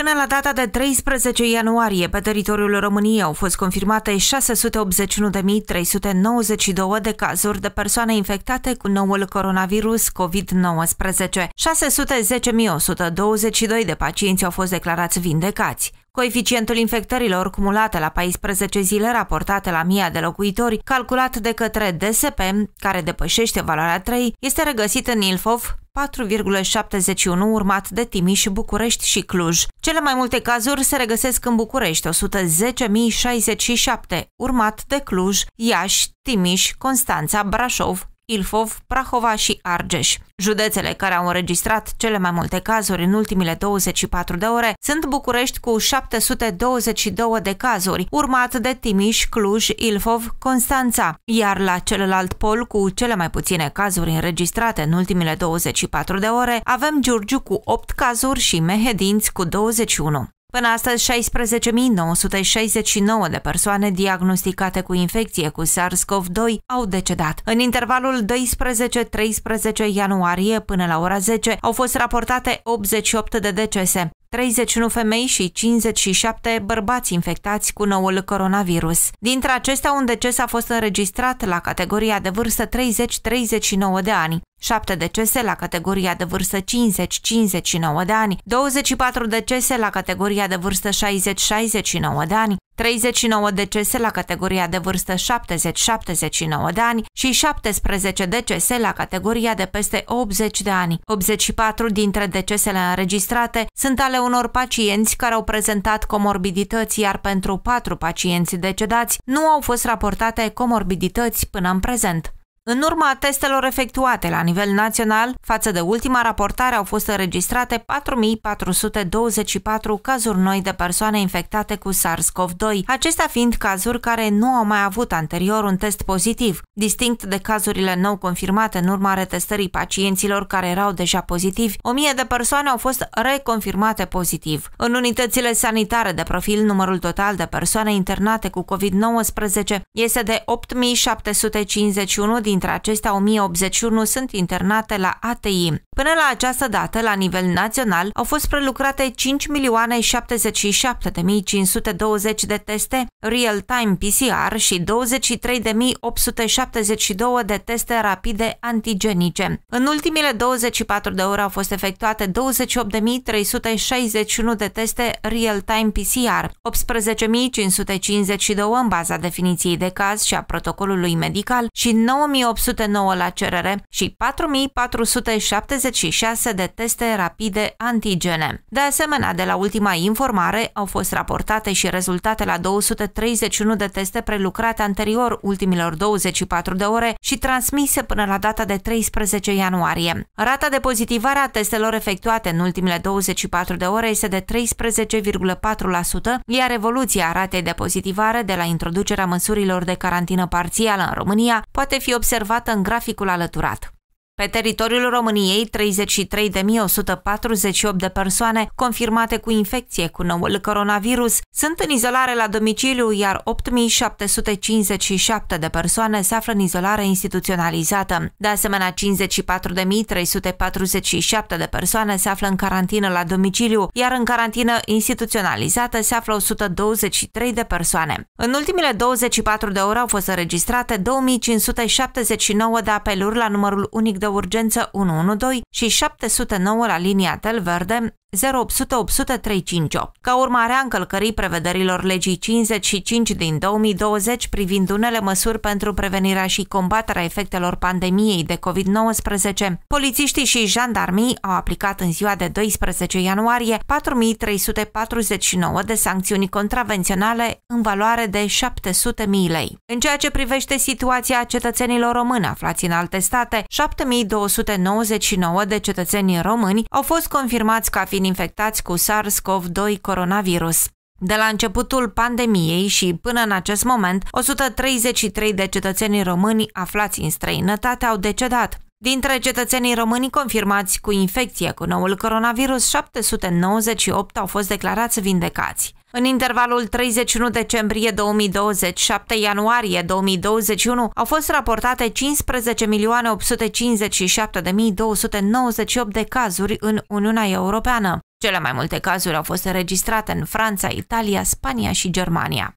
Până la data de 13 ianuarie, pe teritoriul României au fost confirmate 681.392 de cazuri de persoane infectate cu noul coronavirus COVID-19. 610.122 de pacienți au fost declarați vindecați. Coeficientul infectărilor cumulate la 14 zile raportate la 1000 de locuitori, calculat de către DSP, care depășește valoarea 3, este regăsit în Ilfov 4,71 urmat de Timiș, București și Cluj. Cele mai multe cazuri se regăsesc în București, 110.067, urmat de Cluj, Iași, Timiș, Constanța, Brașov, Ilfov, Prahova și Argeș. Județele care au înregistrat cele mai multe cazuri în ultimile 24 de ore sunt București cu 722 de cazuri, urmat de Timiș, Cluj, Ilfov, Constanța, iar la celălalt pol cu cele mai puține cazuri înregistrate în ultimele 24 de ore avem Giurgiu cu 8 cazuri și Mehedinți cu 21. Până astăzi, 16.969 de persoane diagnosticate cu infecție cu SARS-CoV-2 au decedat. În intervalul 12-13 ianuarie până la ora 10 au fost raportate 88 de decese. 31 femei și 57 bărbați infectați cu noul coronavirus. Dintre acestea, un deces a fost înregistrat la categoria de vârstă 30-39 de ani. 7 decese la categoria de vârstă 50-59 de ani, 24 decese la categoria de vârstă 60-69 de ani, 39 decese la categoria de vârstă 70-79 de ani și 17 decese la categoria de peste 80 de ani. 84 dintre decesele înregistrate sunt ale unor pacienți care au prezentat comorbidități, iar pentru 4 pacienți decedați nu au fost raportate comorbidități până în prezent. În urma testelor efectuate la nivel național, față de ultima raportare au fost înregistrate 4424 cazuri noi de persoane infectate cu SARS-CoV-2, acestea fiind cazuri care nu au mai avut anterior un test pozitiv, distinct de cazurile nou confirmate în urma retestării pacienților care erau deja pozitivi. 1000 de persoane au fost reconfirmate pozitiv. În unitățile sanitare de profil, numărul total de persoane internate cu COVID-19 este de 8751 din dintre acestea 1081 sunt internate la ATI. Până la această dată, la nivel național, au fost prelucrate 5.077.520 de teste real-time PCR și 23.872 de teste rapide antigenice. În ultimile 24 de ore au fost efectuate 28.361 de teste real-time PCR, 18.552 în baza definiției de caz și a protocolului medical și 1809 la cerere și 4476 de teste rapide antigene. De asemenea, de la ultima informare au fost raportate și rezultate la 231 de teste prelucrate anterior ultimilor 24 de ore și transmise până la data de 13 ianuarie. Rata de pozitivare a testelor efectuate în ultimele 24 de ore este de 13,4%, iar evoluția ratei de pozitivare de la introducerea măsurilor de carantină parțială în România poate fi observată observată în graficul alăturat. Pe teritoriul României, 33.148 de persoane confirmate cu infecție cu noul coronavirus sunt în izolare la domiciliu, iar 8.757 de persoane se află în izolare instituționalizată. De asemenea, 54.347 de persoane se află în carantină la domiciliu, iar în carantină instituționalizată se află 123 de persoane. În ultimele 24 de ore au fost înregistrate 2.579 de apeluri la numărul unic de de urgență 112 și 709 la linia Tel Verde, 0800 800 Ca urmare a încălcării prevederilor legii 55 din 2020 privind unele măsuri pentru prevenirea și combaterea efectelor pandemiei de COVID-19, polițiștii și jandarmii au aplicat în ziua de 12 ianuarie 4349 de sancțiuni contravenționale în valoare de 700.000 lei. În ceea ce privește situația cetățenilor români aflați în alte state, 7299 de cetățeni români au fost confirmați ca fiind din infectați cu SARS-CoV-2 coronavirus. De la începutul pandemiei și până în acest moment, 133 de cetățeni români aflați în străinătate au decedat. Dintre cetățenii români confirmați cu infecție cu noul coronavirus, 798 au fost declarați vindecați. În intervalul 31 decembrie 2020-7 ianuarie 2021 au fost raportate 15.857.298 de cazuri în Uniunea Europeană. Cele mai multe cazuri au fost înregistrate în Franța, Italia, Spania și Germania.